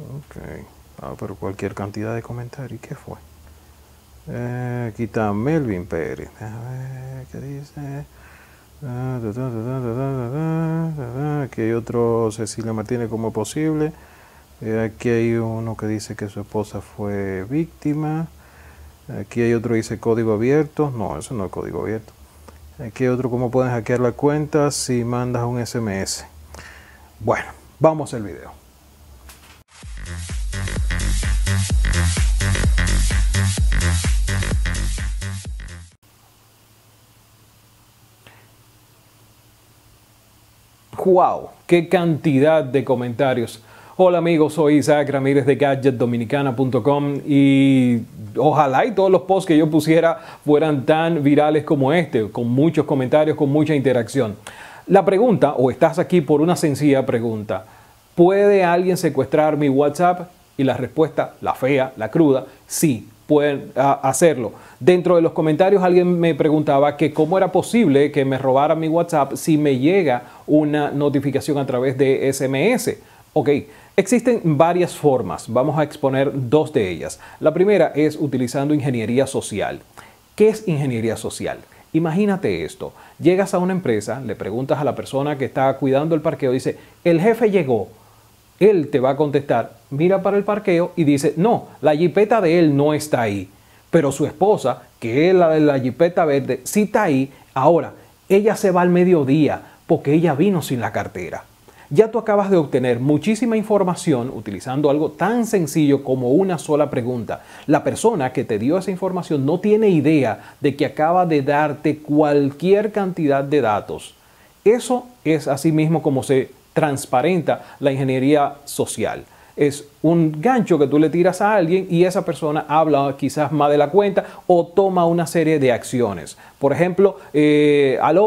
Ok. Ah, pero cualquier cantidad de comentarios. ¿Y ¿Qué fue? Eh, aquí está Melvin Pérez. A ver, ¿qué dice? Aquí hay otro Cecilia Martínez ¿cómo es posible. Eh, aquí hay uno que dice que su esposa fue víctima. Aquí hay otro que dice código abierto. No, eso no es código abierto. Aquí hay otro cómo pueden hackear la cuenta si mandas un SMS. Bueno, vamos al video. ¡Wow! ¡Qué cantidad de comentarios! Hola amigos, soy Isaac Ramírez de GadgetDominicana.com y ojalá y todos los posts que yo pusiera fueran tan virales como este, con muchos comentarios, con mucha interacción. La pregunta, o estás aquí por una sencilla pregunta, ¿puede alguien secuestrar mi WhatsApp? Y la respuesta, la fea, la cruda, sí, pueden ah, hacerlo. Dentro de los comentarios alguien me preguntaba que cómo era posible que me robara mi WhatsApp si me llega una notificación a través de SMS. Ok, existen varias formas, vamos a exponer dos de ellas. La primera es utilizando ingeniería social. ¿Qué es ingeniería social? Imagínate esto, llegas a una empresa, le preguntas a la persona que está cuidando el parqueo, dice, el jefe llegó, él te va a contestar, mira para el parqueo y dice, no, la jipeta de él no está ahí. Pero su esposa, que es la de la jipeta verde, sí está ahí. Ahora, ella se va al mediodía porque ella vino sin la cartera. Ya tú acabas de obtener muchísima información utilizando algo tan sencillo como una sola pregunta. La persona que te dio esa información no tiene idea de que acaba de darte cualquier cantidad de datos. Eso es así mismo como se transparenta la ingeniería social. Es un gancho que tú le tiras a alguien y esa persona habla quizás más de la cuenta o toma una serie de acciones. Por ejemplo, eh, al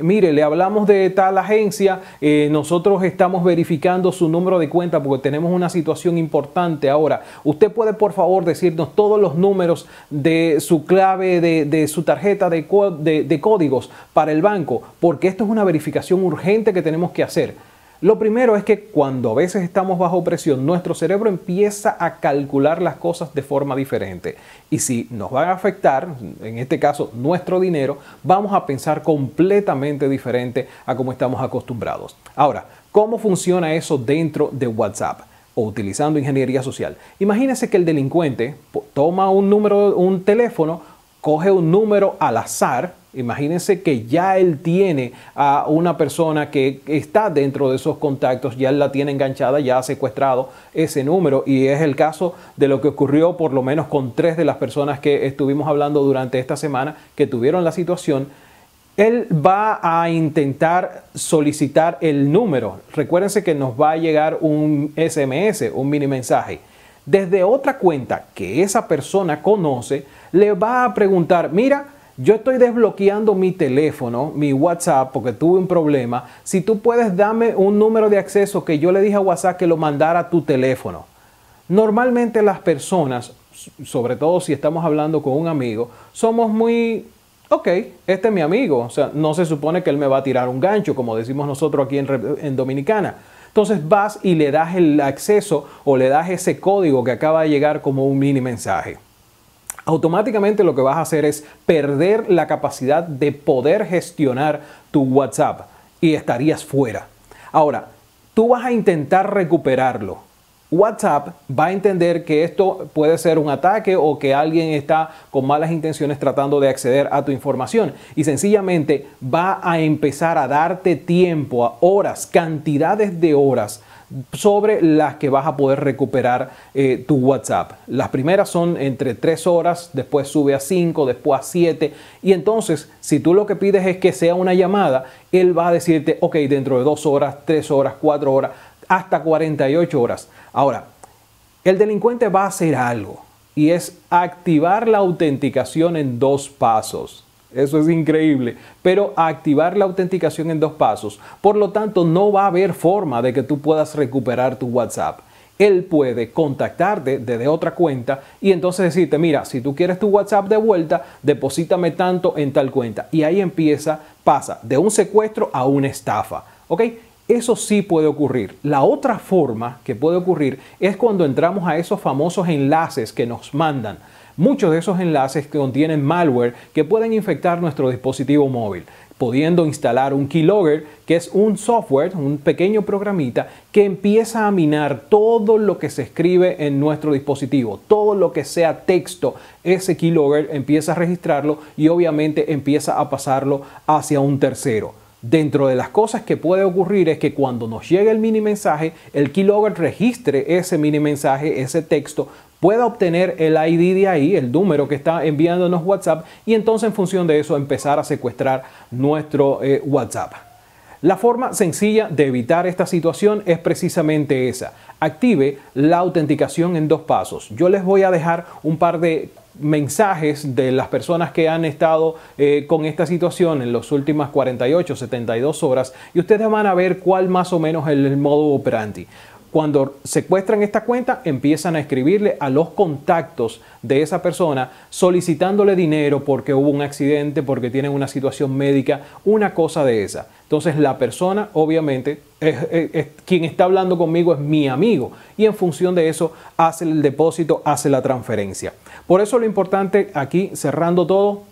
mire, le hablamos de tal agencia, eh, nosotros estamos verificando su número de cuenta porque tenemos una situación importante ahora. Usted puede, por favor, decirnos todos los números de su clave, de, de su tarjeta de códigos para el banco, porque esto es una verificación urgente que tenemos que hacer. Lo primero es que cuando a veces estamos bajo presión, nuestro cerebro empieza a calcular las cosas de forma diferente. Y si nos van a afectar, en este caso nuestro dinero, vamos a pensar completamente diferente a como estamos acostumbrados. Ahora, ¿cómo funciona eso dentro de WhatsApp? o utilizando ingeniería social. Imagínese que el delincuente toma un número, un teléfono, coge un número al azar, Imagínense que ya él tiene a una persona que está dentro de esos contactos, ya la tiene enganchada, ya ha secuestrado ese número y es el caso de lo que ocurrió por lo menos con tres de las personas que estuvimos hablando durante esta semana que tuvieron la situación. Él va a intentar solicitar el número. Recuérdense que nos va a llegar un SMS, un mini mensaje desde otra cuenta que esa persona conoce, le va a preguntar, mira, yo estoy desbloqueando mi teléfono, mi WhatsApp, porque tuve un problema. Si tú puedes, darme un número de acceso que yo le dije a WhatsApp que lo mandara a tu teléfono. Normalmente las personas, sobre todo si estamos hablando con un amigo, somos muy, ok, este es mi amigo. O sea, no se supone que él me va a tirar un gancho, como decimos nosotros aquí en, en Dominicana. Entonces vas y le das el acceso o le das ese código que acaba de llegar como un mini mensaje automáticamente lo que vas a hacer es perder la capacidad de poder gestionar tu WhatsApp y estarías fuera. Ahora, tú vas a intentar recuperarlo WhatsApp va a entender que esto puede ser un ataque o que alguien está con malas intenciones tratando de acceder a tu información y sencillamente va a empezar a darte tiempo, a horas, cantidades de horas sobre las que vas a poder recuperar eh, tu WhatsApp. Las primeras son entre 3 horas, después sube a 5, después a 7 y entonces si tú lo que pides es que sea una llamada, él va a decirte, ok, dentro de 2 horas, 3 horas, 4 horas, hasta 48 horas. Ahora, el delincuente va a hacer algo y es activar la autenticación en dos pasos. Eso es increíble, pero activar la autenticación en dos pasos. Por lo tanto, no va a haber forma de que tú puedas recuperar tu WhatsApp él puede contactarte desde otra cuenta y entonces decirte, mira, si tú quieres tu WhatsApp de vuelta, deposítame tanto en tal cuenta. Y ahí empieza, pasa de un secuestro a una estafa. ¿Ok? Eso sí puede ocurrir. La otra forma que puede ocurrir es cuando entramos a esos famosos enlaces que nos mandan. Muchos de esos enlaces contienen malware que pueden infectar nuestro dispositivo móvil, pudiendo instalar un keylogger, que es un software, un pequeño programita que empieza a minar todo lo que se escribe en nuestro dispositivo, todo lo que sea texto, ese keylogger empieza a registrarlo y obviamente empieza a pasarlo hacia un tercero. Dentro de las cosas que puede ocurrir es que cuando nos llegue el mini mensaje, el keylogger registre ese mini mensaje, ese texto, pueda obtener el ID de ahí, el número que está enviándonos WhatsApp, y entonces en función de eso empezar a secuestrar nuestro eh, WhatsApp. La forma sencilla de evitar esta situación es precisamente esa. Active la autenticación en dos pasos. Yo les voy a dejar un par de mensajes de las personas que han estado eh, con esta situación en las últimas 48, 72 horas y ustedes van a ver cuál más o menos es el modo operante. Cuando secuestran esta cuenta, empiezan a escribirle a los contactos de esa persona solicitándole dinero porque hubo un accidente, porque tienen una situación médica, una cosa de esa. Entonces la persona, obviamente, quien está hablando conmigo es mi amigo y en función de eso hace el depósito, hace la transferencia. Por eso lo importante aquí, cerrando todo,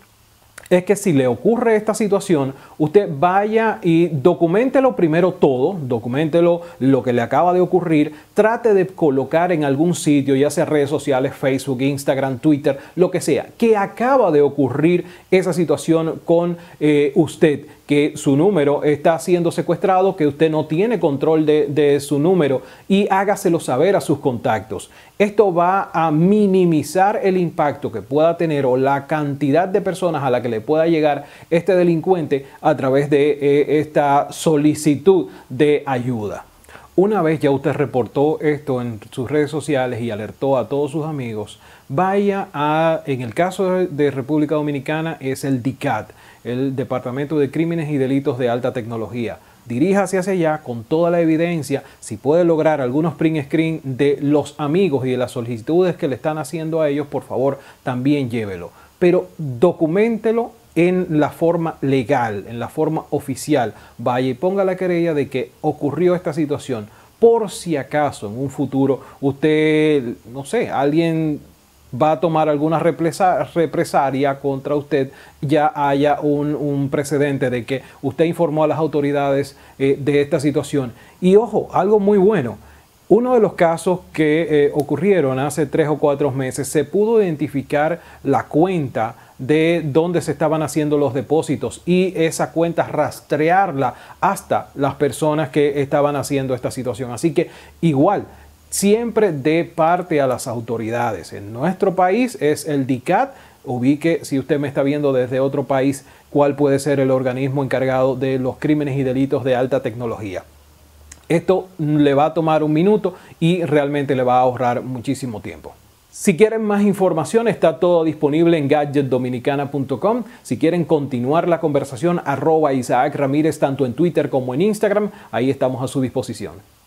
es que si le ocurre esta situación, usted vaya y documentelo primero todo, documentelo lo que le acaba de ocurrir, trate de colocar en algún sitio, ya sea redes sociales, Facebook, Instagram, Twitter, lo que sea, que acaba de ocurrir esa situación con eh, usted que su número está siendo secuestrado, que usted no tiene control de, su número y hágaselo saber a sus contactos. Esto va a minimizar el impacto que pueda tener o la cantidad de personas a la que le pueda llegar este delincuente a través de eh, esta solicitud de ayuda. Una vez ya usted reportó esto en sus redes sociales y alertó a todos sus amigos, vaya a, en el caso de República Dominicana es el DICAT, el Departamento de Crímenes y Delitos de Alta Tecnología. Diríjase hacia allá con toda la evidencia, si puede lograr algunos print screen de los amigos y de las solicitudes que le están haciendo a ellos, por favor, también llévelo. Pero documentelo en la forma legal, en la forma oficial. Vaya y ponga la querella de que ocurrió esta situación. Por si acaso en un futuro usted, no sé, alguien va a tomar alguna represaria represalia contra usted, ya haya un, precedente de que usted informó a las autoridades eh, de esta situación. Y ojo, algo muy bueno. Uno de los casos que eh, ocurrieron hace tres o cuatro meses, se pudo identificar la cuenta de dónde se estaban haciendo los depósitos y esa cuenta rastrearla hasta las personas que estaban haciendo esta situación. Así que igual, siempre de parte a las autoridades. En nuestro país es el DICAT. Ubique, si usted me está viendo desde otro país, cuál puede ser el organismo encargado de los crímenes y delitos de alta tecnología. Esto le va a tomar un minuto y realmente le va a ahorrar muchísimo tiempo. Si quieren más información, está todo disponible en gadgetdominicana.com. Si quieren continuar la conversación, arroba Isaac Ramírez tanto en Twitter como en Instagram, ahí estamos a su disposición.